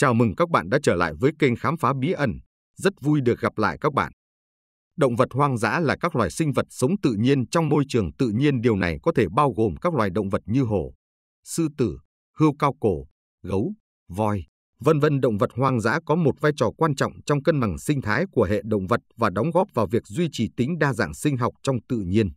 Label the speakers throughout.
Speaker 1: Chào mừng các bạn đã trở lại với kênh Khám phá Bí ẩn. Rất vui được gặp lại các bạn. Động vật hoang dã là các loài sinh vật sống tự nhiên trong môi trường tự nhiên. Điều này có thể bao gồm các loài động vật như hổ, sư tử, hươu cao cổ, gấu, voi, vân vân. Động vật hoang dã có một vai trò quan trọng trong cân bằng sinh thái của hệ động vật và đóng góp vào việc duy trì tính đa dạng sinh học trong tự nhiên.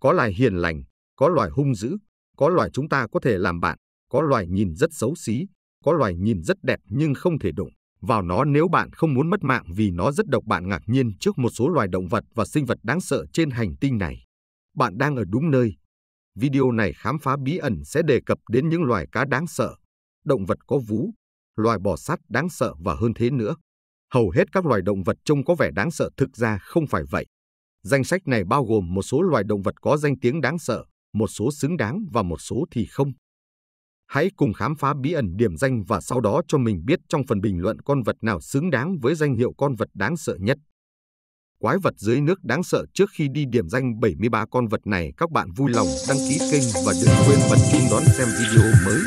Speaker 1: Có loài hiền lành, có loài hung dữ, có loài chúng ta có thể làm bạn, có loài nhìn rất xấu xí, có loài nhìn rất đẹp nhưng không thể đụng vào nó nếu bạn không muốn mất mạng vì nó rất độc bạn ngạc nhiên trước một số loài động vật và sinh vật đáng sợ trên hành tinh này. Bạn đang ở đúng nơi. Video này khám phá bí ẩn sẽ đề cập đến những loài cá đáng sợ, động vật có vú, loài bò sát đáng sợ và hơn thế nữa. Hầu hết các loài động vật trông có vẻ đáng sợ thực ra không phải vậy. Danh sách này bao gồm một số loài động vật có danh tiếng đáng sợ, một số xứng đáng và một số thì không. Hãy cùng khám phá bí ẩn điểm danh và sau đó cho mình biết trong phần bình luận con vật nào xứng đáng với danh hiệu con vật đáng sợ nhất. Quái vật dưới nước đáng sợ trước khi đi điểm danh 73 con vật này các bạn vui lòng đăng ký kênh và đừng quên bật chuông đón xem video mới,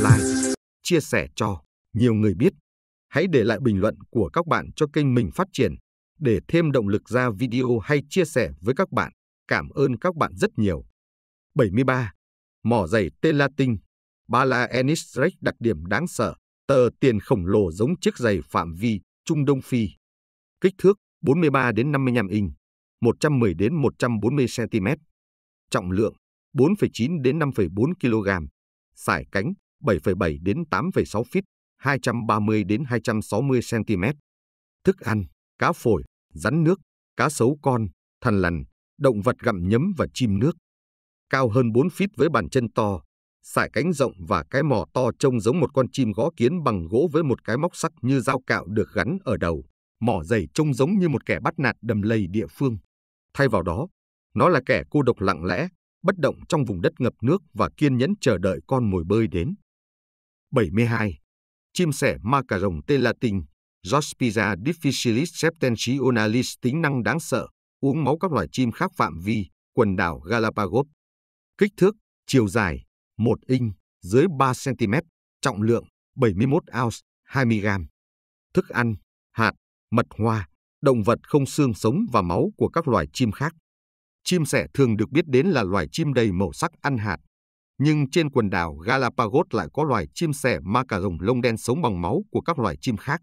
Speaker 1: like, chia sẻ cho nhiều người biết. Hãy để lại bình luận của các bạn cho kênh mình phát triển để thêm động lực ra video hay chia sẻ với các bạn. Cảm ơn các bạn rất nhiều. 73. Mỏ giày tên latin Bala Enistrek đặc điểm đáng sợ, tờ tiền khổng lồ giống chiếc giày phạm vi Trung Đông Phi. Kích thước 43 đến 55 inch, 110 đến 140 cm. Trọng lượng 4,9 đến 5,4 kg. Sải cánh 7,7 đến 8,6 feet, 230 đến 260 cm. Thức ăn: cá phổi, rắn nước, cá sấu con, thằn lằn, động vật gặm nhấm và chim nước. Cao hơn 4 feet với bàn chân to, sải cánh rộng và cái mỏ to trông giống một con chim gõ kiến bằng gỗ với một cái móc sắc như dao cạo được gắn ở đầu. Mỏ dày trông giống như một kẻ bắt nạt đầm lầy địa phương. Thay vào đó, nó là kẻ cô độc lặng lẽ, bất động trong vùng đất ngập nước và kiên nhẫn chờ đợi con mồi bơi đến. 72. Chim sẻ ma cà rồng tên Latin, Jospiza difficilis septentrionalis tính năng đáng sợ, uống máu các loài chim khác phạm vi, quần đảo Galapagos. Kích thước, chiều dài, 1 inch dưới 3 cm, trọng lượng 71 ounce 20 gram. Thức ăn, hạt, mật hoa, động vật không xương sống và máu của các loài chim khác. Chim sẻ thường được biết đến là loài chim đầy màu sắc ăn hạt, nhưng trên quần đảo Galapagos lại có loài chim sẻ ma cà rồng lông đen sống bằng máu của các loài chim khác.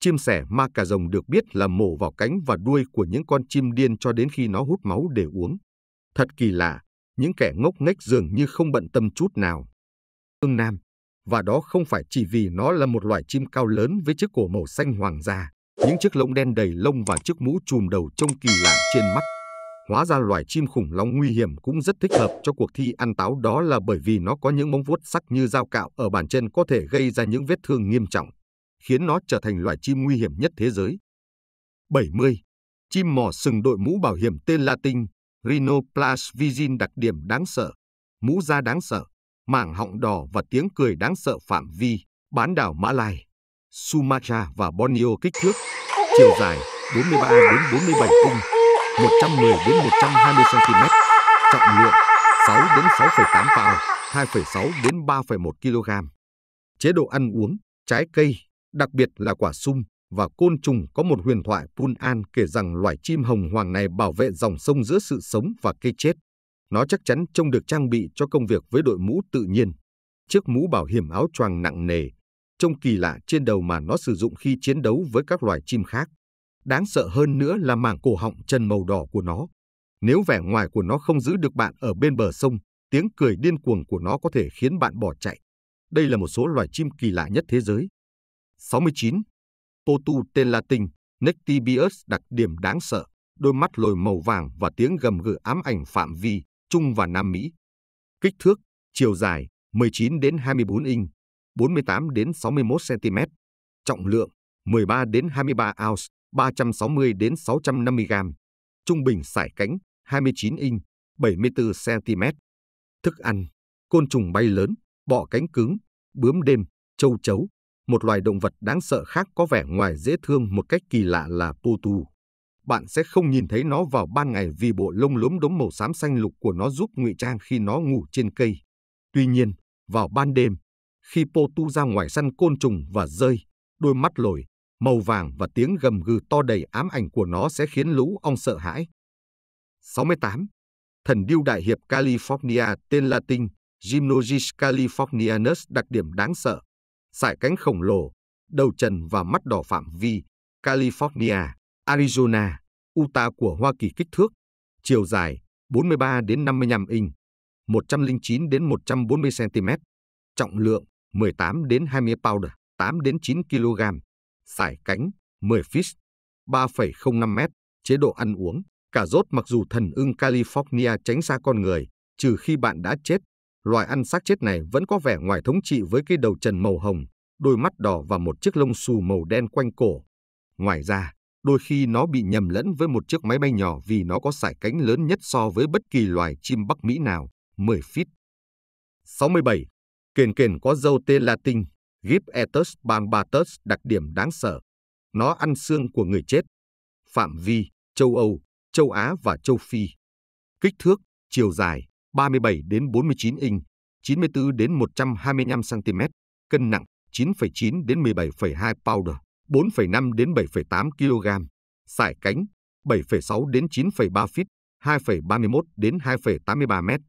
Speaker 1: Chim sẻ ma cà rồng được biết là mổ vào cánh và đuôi của những con chim điên cho đến khi nó hút máu để uống. Thật kỳ lạ, những kẻ ngốc nghếch dường như không bận tâm chút nào. phương Nam, và đó không phải chỉ vì nó là một loài chim cao lớn với chiếc cổ màu xanh hoàng gia, những chiếc lông đen đầy lông và chiếc mũ chùm đầu trông kỳ lạ trên mắt. Hóa ra loài chim khủng long nguy hiểm cũng rất thích hợp cho cuộc thi ăn táo đó là bởi vì nó có những móng vuốt sắc như dao cạo ở bàn chân có thể gây ra những vết thương nghiêm trọng, khiến nó trở thành loài chim nguy hiểm nhất thế giới. 70. Chim mỏ sừng đội mũ bảo hiểm tên Latin rhinoplasvizin đặc điểm đáng sợ, mũ da đáng sợ, mảng họng đỏ và tiếng cười đáng sợ phạm vi, bán đảo Mã Lai, Sumatra và Borneo kích thước, chiều dài 43 đến 47 cung, 110 đến 120 cm, trọng lượng 6 đến 6,8 pound, 2,6 đến 3,1 kg. Chế độ ăn uống, trái cây, đặc biệt là quả sung, và côn trùng có một huyền thoại Pun An kể rằng loài chim hồng hoàng này bảo vệ dòng sông giữa sự sống và cây chết. Nó chắc chắn trông được trang bị cho công việc với đội mũ tự nhiên. Chiếc mũ bảo hiểm áo choàng nặng nề, trông kỳ lạ trên đầu mà nó sử dụng khi chiến đấu với các loài chim khác. Đáng sợ hơn nữa là mảng cổ họng chân màu đỏ của nó. Nếu vẻ ngoài của nó không giữ được bạn ở bên bờ sông, tiếng cười điên cuồng của nó có thể khiến bạn bỏ chạy. Đây là một số loài chim kỳ lạ nhất thế giới. 69. Potu tên Latin, Nectibius đặc điểm đáng sợ, đôi mắt lồi màu vàng và tiếng gầm gừ ám ảnh phạm vi Trung và Nam Mỹ. Kích thước, chiều dài 19 đến 24 inch, 48 đến 61 cm, trọng lượng 13 đến 23 ounce, 360 đến 650 gram, trung bình sải cánh 29 inch, 74 cm. Thức ăn, côn trùng bay lớn, bọ cánh cứng, bướm đêm, châu chấu, một loài động vật đáng sợ khác có vẻ ngoài dễ thương một cách kỳ lạ là potu. Bạn sẽ không nhìn thấy nó vào ban ngày vì bộ lông lốm đốm màu xám xanh lục của nó giúp ngụy trang khi nó ngủ trên cây. Tuy nhiên, vào ban đêm, khi potu ra ngoài săn côn trùng và rơi, đôi mắt lồi, màu vàng và tiếng gầm gừ to đầy ám ảnh của nó sẽ khiến lũ ong sợ hãi. 68. Thần điêu đại hiệp California tên Latin Gymnosis californianus đặc điểm đáng sợ sải cánh khổng lồ, đầu trần và mắt đỏ phạm vi, California, Arizona, Utah của Hoa Kỳ kích thước, chiều dài 43 đến 55 inch, 109 đến 140 cm, trọng lượng 18 đến 20 pound, 8 đến 9 kg, sải cánh 10 feet, 3,05 m, chế độ ăn uống, cà rốt mặc dù thần ưng California tránh xa con người, trừ khi bạn đã chết loài ăn xác chết này vẫn có vẻ ngoài thống trị với cái đầu trần màu hồng, đôi mắt đỏ và một chiếc lông xù màu đen quanh cổ. Ngoài ra, đôi khi nó bị nhầm lẫn với một chiếc máy bay nhỏ vì nó có sải cánh lớn nhất so với bất kỳ loài chim Bắc Mỹ nào, 10 feet. 67. Kền kền có dâu tê Latin, Gypsetus bambatus đặc điểm đáng sợ. Nó ăn xương của người chết. Phạm vi, châu Âu, châu Á và châu Phi. Kích thước, chiều dài, 37 đến 49 inch, 94 đến 125 cm, cân nặng 9,9 đến 17,2 pound, 4,5 đến 7,8 kg, sải cánh 7,6 đến 9,3 feet, 2,31 đến 2,83 mét.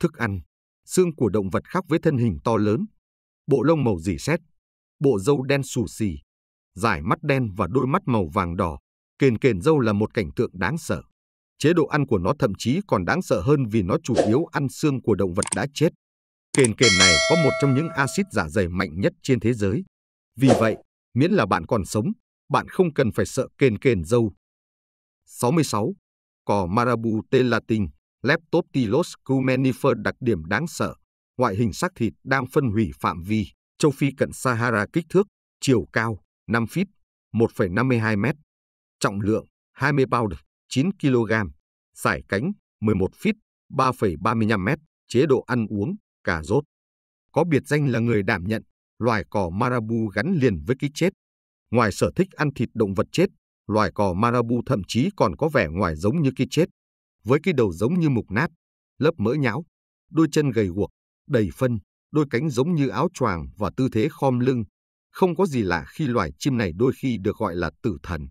Speaker 1: Thức ăn, xương của động vật khác với thân hình to lớn, bộ lông màu dì xét, bộ râu đen xù xì, dải mắt đen và đôi mắt màu vàng đỏ, kền kền râu là một cảnh tượng đáng sợ. Chế độ ăn của nó thậm chí còn đáng sợ hơn vì nó chủ yếu ăn xương của động vật đã chết. Kền kền này có một trong những axit dạ dày mạnh nhất trên thế giới. Vì vậy, miễn là bạn còn sống, bạn không cần phải sợ kền kền dâu. 66. Cỏ Marabu Latin: Leptoptilos cumenifer đặc điểm đáng sợ, ngoại hình xác thịt đang phân hủy phạm vi, châu Phi cận Sahara kích thước, chiều cao 5 feet, 1,52 mét, trọng lượng 20 pound, 9 kg, sải cánh 11 feet, 3,35 mét, chế độ ăn uống, cà rốt. Có biệt danh là người đảm nhận, loài cò marabu gắn liền với cái chết. Ngoài sở thích ăn thịt động vật chết, loài cò marabu thậm chí còn có vẻ ngoài giống như cái chết. Với cái đầu giống như mục nát, lớp mỡ nhão, đôi chân gầy guộc, đầy phân, đôi cánh giống như áo choàng và tư thế khom lưng. Không có gì lạ khi loài chim này đôi khi được gọi là tử thần.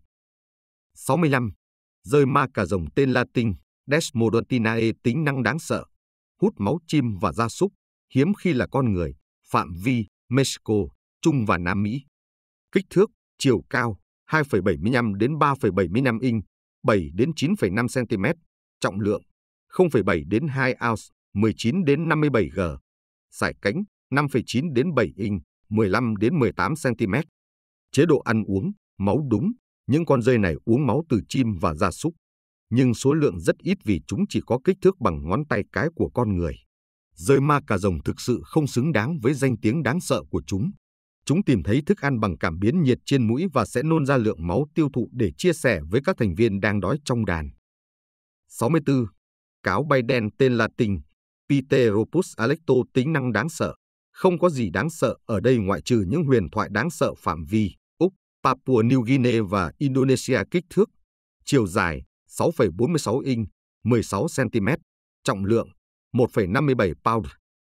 Speaker 1: 65 rơi ma cả rồng tên Latin Desmodontinae tính năng đáng sợ, hút máu chim và gia súc, hiếm khi là con người, phạm vi Mexico, Trung và Nam Mỹ. Kích thước, chiều cao 2,75 đến 3,75 inch, 7 đến 9,5 cm, trọng lượng 0,7 đến 2 ounce, 19 đến 57 g, sải cánh 5,9 đến 7 inch, 15 đến 18 cm. Chế độ ăn uống, máu đúng, những con dơi này uống máu từ chim và gia súc, nhưng số lượng rất ít vì chúng chỉ có kích thước bằng ngón tay cái của con người. Dơi ma cà rồng thực sự không xứng đáng với danh tiếng đáng sợ của chúng. Chúng tìm thấy thức ăn bằng cảm biến nhiệt trên mũi và sẽ nôn ra lượng máu tiêu thụ để chia sẻ với các thành viên đang đói trong đàn. 64. Cáo bay đen tên là Latin Pteropus alecto tính năng đáng sợ. Không có gì đáng sợ ở đây ngoại trừ những huyền thoại đáng sợ phạm vi. Papua New Guinea và Indonesia kích thước, chiều dài 6,46 inch, 16 cm, trọng lượng 1,57 pound,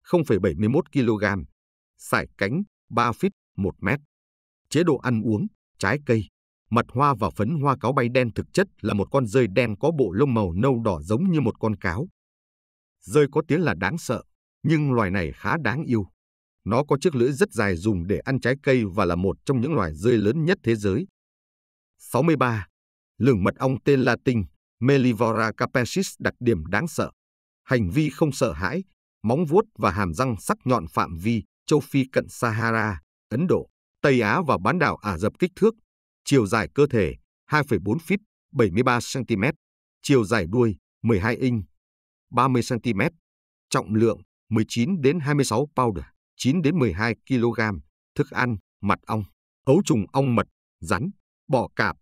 Speaker 1: 0,71 kg, sải cánh 3 feet 1 m). Chế độ ăn uống, trái cây, mật hoa và phấn hoa cáo bay đen thực chất là một con rơi đen có bộ lông màu nâu đỏ giống như một con cáo. Rơi có tiếng là đáng sợ, nhưng loài này khá đáng yêu. Nó có chiếc lưỡi rất dài dùng để ăn trái cây và là một trong những loài rơi lớn nhất thế giới. 63. Lửng mật ong tên Latin Melivora capensis đặc điểm đáng sợ. Hành vi không sợ hãi, móng vuốt và hàm răng sắc nhọn phạm vi châu Phi cận Sahara, Ấn Độ, Tây Á và bán đảo Ả Rập kích thước, chiều dài cơ thể 2,4 feet 73 cm, chiều dài đuôi 12 inch 30 cm, trọng lượng 19 đến 26 pound. 9 đến 12 kg thức ăn, mật ong, ấu trùng ong mật, rắn, bọ cạp,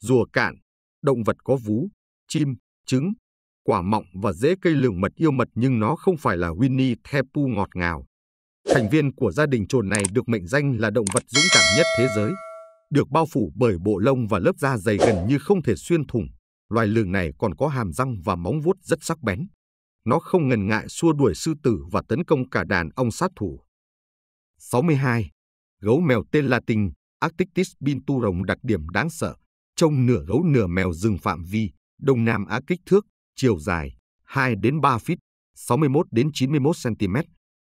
Speaker 1: rùa cạn, động vật có vú, chim, trứng, quả mọng và rễ cây lường mật yêu mật nhưng nó không phải là Winnie the Pooh ngọt ngào. Thành viên của gia đình trồn này được mệnh danh là động vật dũng cảm nhất thế giới. Được bao phủ bởi bộ lông và lớp da dày gần như không thể xuyên thủng, loài lường này còn có hàm răng và móng vuốt rất sắc bén. Nó không ngần ngại xua đuổi sư tử và tấn công cả đàn ong sát thủ. 62. Gấu mèo tên Latin Arctictis binturong đặc điểm đáng sợ, trông nửa gấu nửa mèo rừng phạm vi, đông nam á kích thước, chiều dài 2 đến 3 feet, 61 đến 91 cm,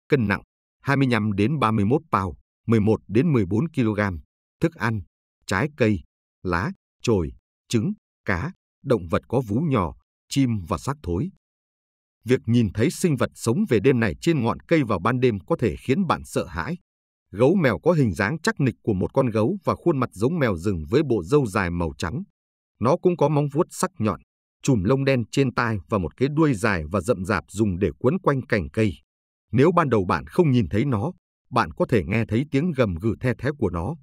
Speaker 1: cân nặng 25 đến 31 pound, 11 đến 14 kg, thức ăn, trái cây, lá, chồi, trứng, cá, động vật có vú nhỏ, chim và xác thối. Việc nhìn thấy sinh vật sống về đêm này trên ngọn cây vào ban đêm có thể khiến bạn sợ hãi, Gấu mèo có hình dáng chắc nịch của một con gấu và khuôn mặt giống mèo rừng với bộ râu dài màu trắng. Nó cũng có móng vuốt sắc nhọn, chùm lông đen trên tai và một cái đuôi dài và rậm rạp dùng để quấn quanh cành cây. Nếu ban đầu bạn không nhìn thấy nó, bạn có thể nghe thấy tiếng gầm gừ the thé của nó.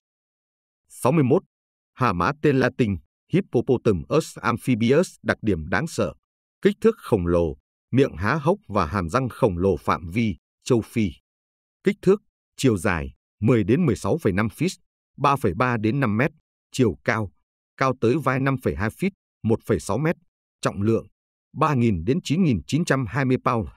Speaker 1: 61. Hà mã tên Latin Hippopotamus amphibius đặc điểm đáng sợ, kích thước khổng lồ, miệng há hốc và hàm răng khổng lồ phạm vi, châu Phi. Kích thước chiều dài 10 đến 16,5 feet, 3,3 đến 5 mét, chiều cao, cao tới vai 5,2 feet, 1,6 mét, trọng lượng 3.000 đến 9.920 pound,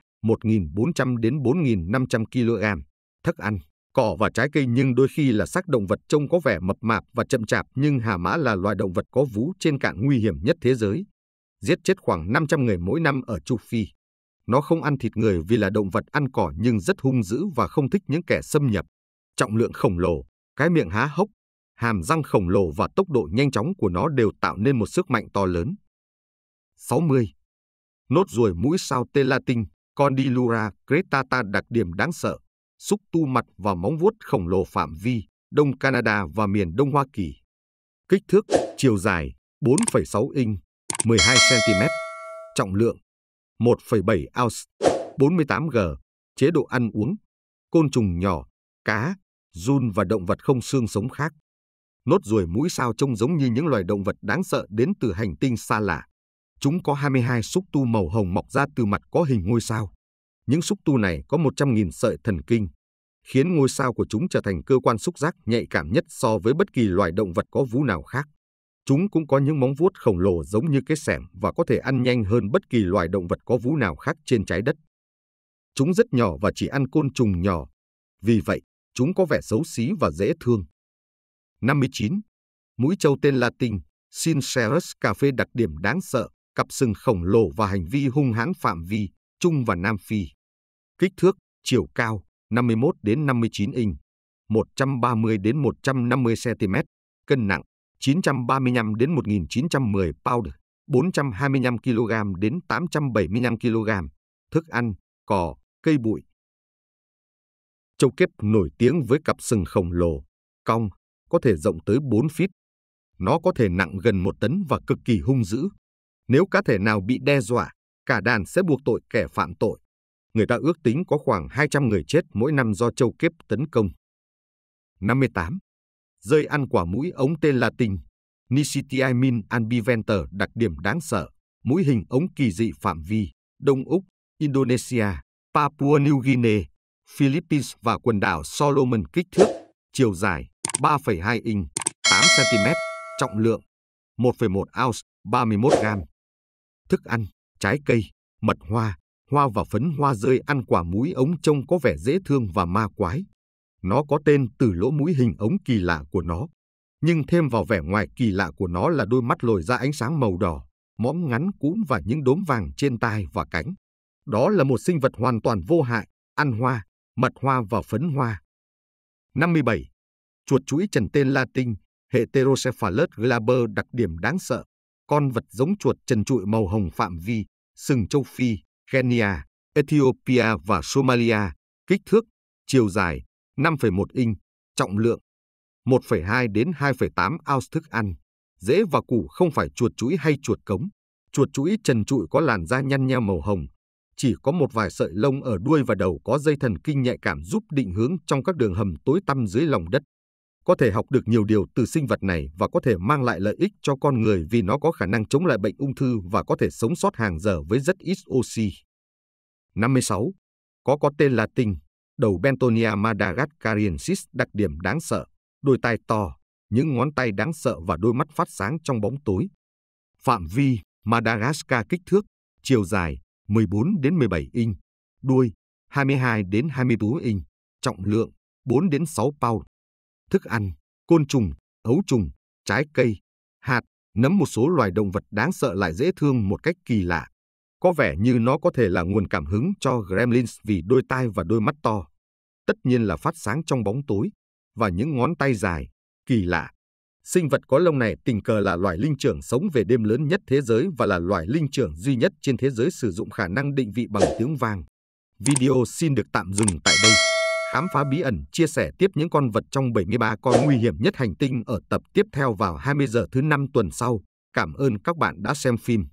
Speaker 1: 1.400 đến 4.500 kg, thức ăn, cỏ và trái cây nhưng đôi khi là xác động vật trông có vẻ mập mạp và chậm chạp nhưng hà mã là loài động vật có vú trên cạn nguy hiểm nhất thế giới. Giết chết khoảng 500 người mỗi năm ở Châu Phi. Nó không ăn thịt người vì là động vật ăn cỏ nhưng rất hung dữ và không thích những kẻ xâm nhập. Trọng lượng khổng lồ, cái miệng há hốc, hàm răng khổng lồ và tốc độ nhanh chóng của nó đều tạo nên một sức mạnh to lớn. 60. Nốt ruồi mũi sao tê Latin, Condylura cretata đặc điểm đáng sợ, xúc tu mặt và móng vuốt khổng lồ phạm vi, Đông Canada và miền Đông Hoa Kỳ. Kích thước, chiều dài 4,6 inch, 12 cm, trọng lượng 1,7 ounce, 48 g, chế độ ăn uống, côn trùng nhỏ, cá, run và động vật không xương sống khác. Nốt ruồi mũi sao trông giống như những loài động vật đáng sợ đến từ hành tinh xa lạ. Chúng có 22 xúc tu màu hồng mọc ra từ mặt có hình ngôi sao. Những xúc tu này có 100.000 sợi thần kinh, khiến ngôi sao của chúng trở thành cơ quan xúc giác nhạy cảm nhất so với bất kỳ loài động vật có vú nào khác. Chúng cũng có những móng vuốt khổng lồ giống như cái sẻng và có thể ăn nhanh hơn bất kỳ loài động vật có vú nào khác trên trái đất. Chúng rất nhỏ và chỉ ăn côn trùng nhỏ. Vì vậy, chúng có vẻ xấu xí và dễ thương. 59. Mũi trâu tên Latin, Sincerus cà phê đặc điểm đáng sợ, cặp sừng khổng lồ và hành vi hung hãn phạm vi, Trung và Nam Phi. Kích thước, chiều cao, 51 đến 59 inch, 130 đến 150 cm, cân nặng, 935 đến 1910 pound, 425 kg đến 875 kg, thức ăn, cỏ, cây bụi. Châu kiếp nổi tiếng với cặp sừng khổng lồ, cong, có thể rộng tới 4 feet. Nó có thể nặng gần 1 tấn và cực kỳ hung dữ. Nếu cá thể nào bị đe dọa, cả đàn sẽ buộc tội kẻ phạm tội. Người ta ước tính có khoảng 200 người chết mỗi năm do châu kiếp tấn công. 58 rơi ăn quả mũi ống tên Latin Nicitiamine albiventer đặc điểm đáng sợ, mũi hình ống kỳ dị phạm vi, Đông Úc, Indonesia, Papua New Guinea, Philippines và quần đảo Solomon kích thước, chiều dài 3,2 inch, 8 cm, trọng lượng 1,1 ounce, 31 gram. Thức ăn, trái cây, mật hoa, hoa và phấn hoa rơi ăn quả mũi ống trông có vẻ dễ thương và ma quái. Nó có tên từ lỗ mũi hình ống kỳ lạ của nó, nhưng thêm vào vẻ ngoài kỳ lạ của nó là đôi mắt lồi ra ánh sáng màu đỏ, mõm ngắn cũn và những đốm vàng trên tai và cánh. Đó là một sinh vật hoàn toàn vô hại, ăn hoa, mật hoa và phấn hoa. 57. Chuột chuỗi trần tên Latin, hệ Pterocephalus glaber đặc điểm đáng sợ, con vật giống chuột trần trụi màu hồng phạm vi, sừng châu Phi, Kenya, Ethiopia và Somalia, kích thước, chiều dài 5,1 inch, trọng lượng 1,2 đến 2,8 ounce thức ăn, dễ và củ không phải chuột chuỗi hay chuột cống. Chuột chuỗi trần trụi có làn da nhăn nheo màu hồng, chỉ có một vài sợi lông ở đuôi và đầu có dây thần kinh nhạy cảm giúp định hướng trong các đường hầm tối tăm dưới lòng đất. Có thể học được nhiều điều từ sinh vật này và có thể mang lại lợi ích cho con người vì nó có khả năng chống lại bệnh ung thư và có thể sống sót hàng giờ với rất ít oxy. 56. Có có tên Latin đầu Bentonia madagascariensis đặc điểm đáng sợ, đôi tai to, những ngón tay đáng sợ và đôi mắt phát sáng trong bóng tối. Phạm vi Madagascar kích thước, chiều dài 14 đến 17 inch, đuôi 22 đến 24 inch, trọng lượng 4 đến 6 pound. Thức ăn: côn trùng, ấu trùng, trái cây, hạt, nấm một số loài động vật đáng sợ lại dễ thương một cách kỳ lạ. Có vẻ như nó có thể là nguồn cảm hứng cho gremlins vì đôi tai và đôi mắt to. Tất nhiên là phát sáng trong bóng tối, và những ngón tay dài, kỳ lạ. Sinh vật có lông này tình cờ là loài linh trưởng sống về đêm lớn nhất thế giới và là loài linh trưởng duy nhất trên thế giới sử dụng khả năng định vị bằng tiếng vang. Video xin được tạm dừng tại đây. Khám phá bí ẩn chia sẻ tiếp những con vật trong 73 con nguy hiểm nhất hành tinh ở tập tiếp theo vào 20 giờ thứ năm tuần sau. Cảm ơn các bạn đã xem phim.